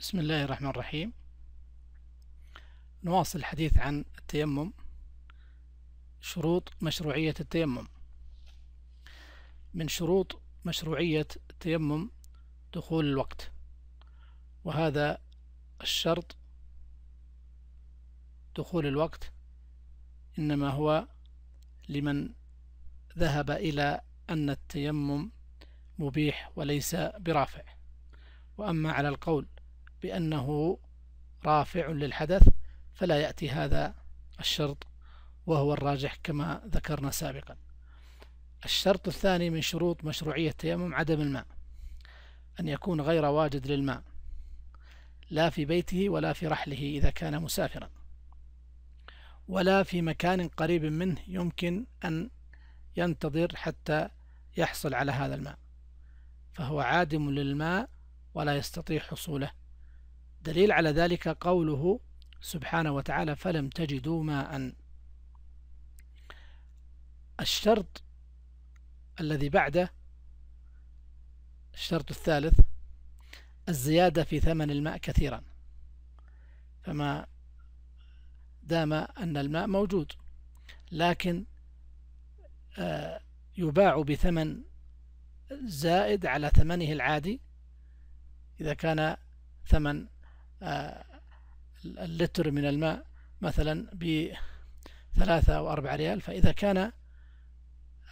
بسم الله الرحمن الرحيم نواصل الحديث عن التيمم شروط مشروعية التيمم من شروط مشروعية التيمم دخول الوقت وهذا الشرط دخول الوقت إنما هو لمن ذهب إلى أن التيمم مبيح وليس برافع وأما على القول بأنه رافع للحدث فلا يأتي هذا الشرط وهو الراجح كما ذكرنا سابقا الشرط الثاني من شروط مشروعية التيمم عدم الماء أن يكون غير واجد للماء لا في بيته ولا في رحله إذا كان مسافرا ولا في مكان قريب منه يمكن أن ينتظر حتى يحصل على هذا الماء فهو عادم للماء ولا يستطيع حصوله دليل على ذلك قوله سبحانه وتعالى فلم تجدوا ماء الشرط الذي بعده الشرط الثالث الزيادة في ثمن الماء كثيرا فما دام أن الماء موجود لكن آه، يباع بثمن زائد على ثمنه العادي إذا كان ثمن آه، اللتر من الماء مثلا بثلاثة أو أربعة ريال فإذا كان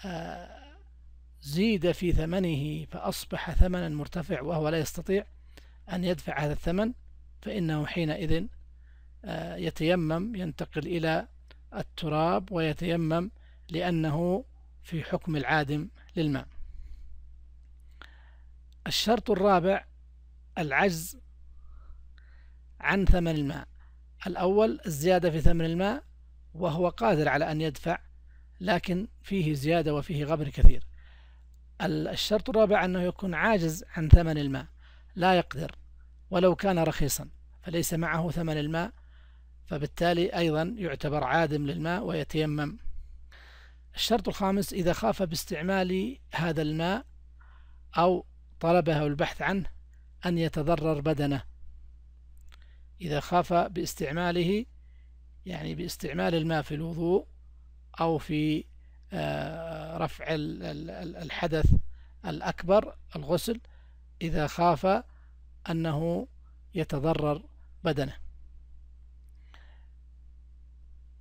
آه، زيد في ثمنه فأصبح ثمنا مرتفع وهو لا يستطيع أن يدفع هذا الثمن فإنه حينئذ آه، يتيمم ينتقل إلى التراب ويتيمم لأنه في حكم العادم للماء الشرط الرابع العجز عن ثمن الماء الأول الزيادة في ثمن الماء وهو قادر على أن يدفع لكن فيه زيادة وفيه غبن كثير الشرط الرابع أنه يكون عاجز عن ثمن الماء لا يقدر ولو كان رخيصا فليس معه ثمن الماء فبالتالي أيضا يعتبر عادم للماء ويتيمم الشرط الخامس إذا خاف باستعمال هذا الماء أو طلبه البحث عنه أن يتضرر بدنه إذا خاف باستعماله يعني باستعمال الماء في الوضوء أو في آه، رفع الحدث الأكبر الغسل إذا خاف أنه يتضرر بدنه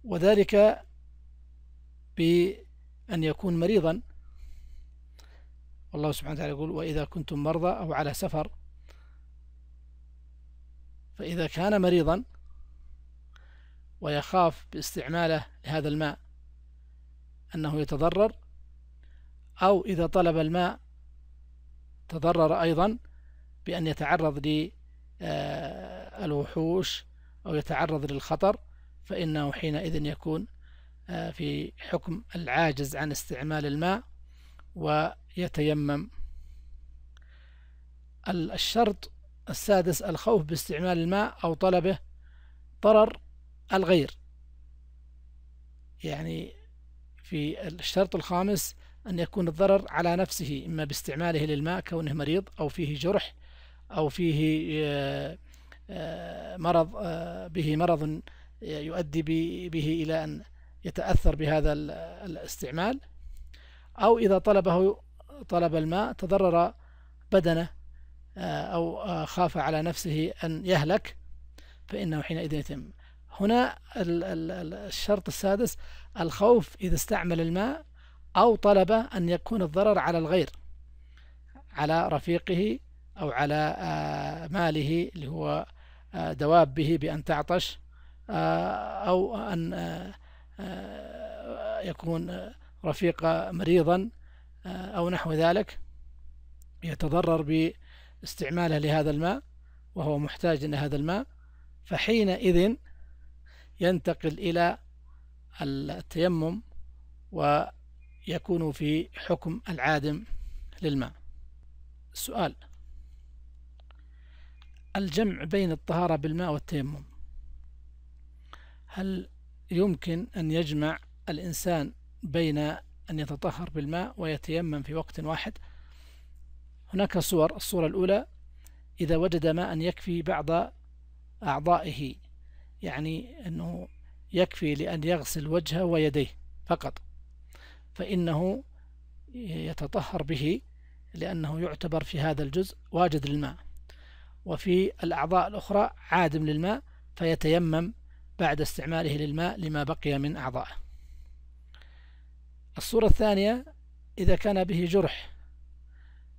وذلك بأن يكون مريضا والله سبحانه وتعالى يقول وإذا كنتم مرضى أو على سفر فإذا كان مريضا ويخاف باستعماله لهذا الماء أنه يتضرر أو إذا طلب الماء تضرر أيضا بأن يتعرض للوحوش آه، أو يتعرض للخطر فإنه حينئذ يكون آه، في حكم العاجز عن استعمال الماء ويتيمم الشرط السادس الخوف باستعمال الماء أو طلبه ضرر الغير يعني في الشرط الخامس أن يكون الضرر على نفسه إما باستعماله للماء كونه مريض أو فيه جرح أو فيه آه، آه، مرض آه، به مرض يؤدي به إلى أن يتأثر بهذا الاستعمال أو إذا طلبه طلب الماء تضرر بدنه أو خاف على نفسه أن يهلك فإنه حينئذ يتم هنا الشرط السادس الخوف إذا استعمل الماء أو طلب أن يكون الضرر على الغير على رفيقه أو على آه، ماله اللي هو آه، دوابه بأن تعطش آه، أو أن يكون رفيق مريضا أو نحو ذلك يتضرر استعماله لهذا الماء وهو محتاج إلى هذا الماء فحينئذ ينتقل إلى التيمم ويكون في حكم العادم للماء السؤال الجمع بين الطهارة بالماء والتيمم هل يمكن أن يجمع الإنسان بين أن يتطهر بالماء ويتيمم في وقت واحد؟ هناك صور الصورة الأولى إذا وجد ماء يكفي بعض أعضائه يعني أنه يكفي لأن يغسل وجهه ويديه فقط فإنه يتطهر به لأنه يعتبر في هذا الجزء واجد للماء وفي الأعضاء الأخرى عادم للماء فيتيمم بعد استعماله للماء لما بقي من أعضائه الصورة الثانية إذا كان به جرح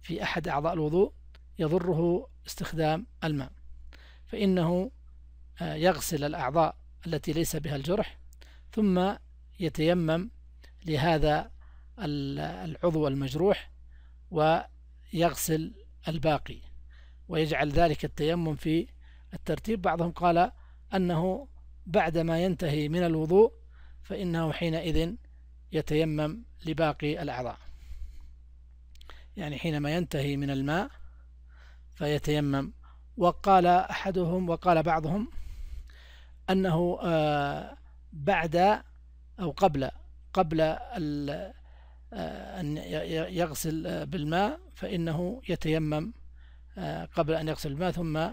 في أحد أعضاء الوضوء يضره استخدام الماء فإنه آه، يغسل الأعضاء التي ليس بها الجرح ثم يتيمم لهذا العضو المجروح ويغسل الباقي ويجعل ذلك التيمم في الترتيب بعضهم قال أنه بعدما ينتهي من الوضوء فإنه حينئذ يتيمم لباقي الأعضاء يعني حينما ينتهي من الماء فيتيمم وقال أحدهم وقال بعضهم أنه آه، بعد أو قبل قبل آه، أن يغسل بالماء فإنه يتيمم آه، قبل أن يغسل الماء ثم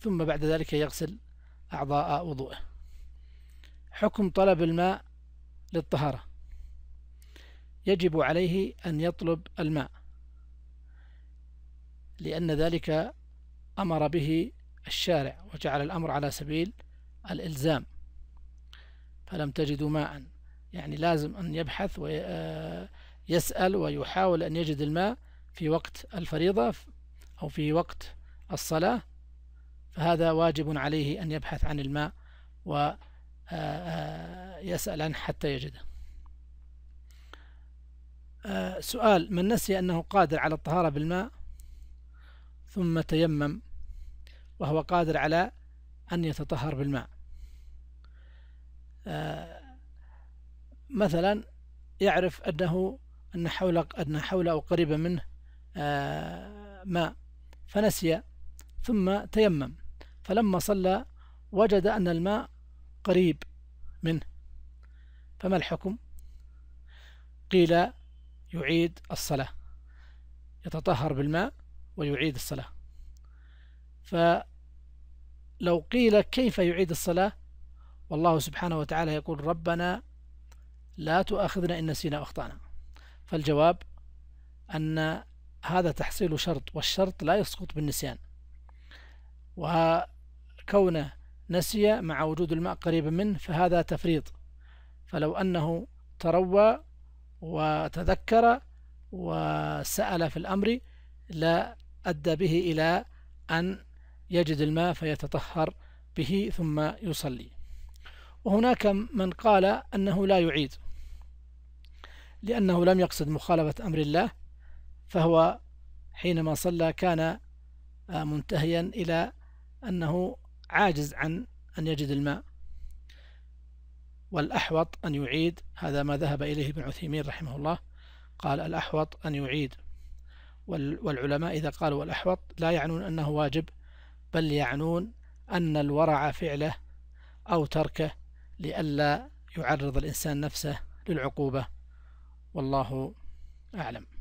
ثم بعد ذلك يغسل أعضاء وضوءه حكم طلب الماء للطهارة يجب عليه أن يطلب الماء لأن ذلك أمر به الشارع وجعل الأمر على سبيل الإلزام فلم تجدوا ماء يعني لازم أن يبحث ويسأل آه، ويحاول أن يجد الماء في وقت الفريضة أو في وقت الصلاة فهذا واجب عليه أن يبحث عن الماء ويسأل آه، آه، عنه حتى يجده آه، سؤال من نسي أنه قادر على الطهارة بالماء ثم تيمم وهو قادر على أن يتطهر بالماء آه، مثلا يعرف أنه أن حول أن حوله أو قريبا منه آه، ماء فنسي ثم تيمم فلما صلى وجد أن الماء قريب منه فما الحكم قيل يعيد الصلاة يتطهر بالماء ويعيد الصلاة فلو قيل كيف يعيد الصلاة والله سبحانه وتعالى يقول ربنا لا تؤاخذنا إن نسينا أخطأنا فالجواب أن هذا تحصيل شرط والشرط لا يسقط بالنسيان وكونه نسي مع وجود الماء قريبا منه فهذا تفريط فلو أنه تروى وتذكر وسأل في الأمر لا أدى به إلى أن يجد الماء فيتطهر به ثم يصلي وهناك من قال أنه لا يعيد لأنه لم يقصد مخالفة أمر الله فهو حينما صلى كان آه، منتهيا إلى أنه عاجز عن أن يجد الماء والأحوط أن يعيد هذا ما ذهب إليه ابن عثيمين رحمه الله قال الأحوط أن يعيد والعلماء إذا قالوا الأحوط لا يعنون أنه واجب بل يعنون أن الورع فعله أو تركه لئلا يعرض الإنسان نفسه للعقوبة والله أعلم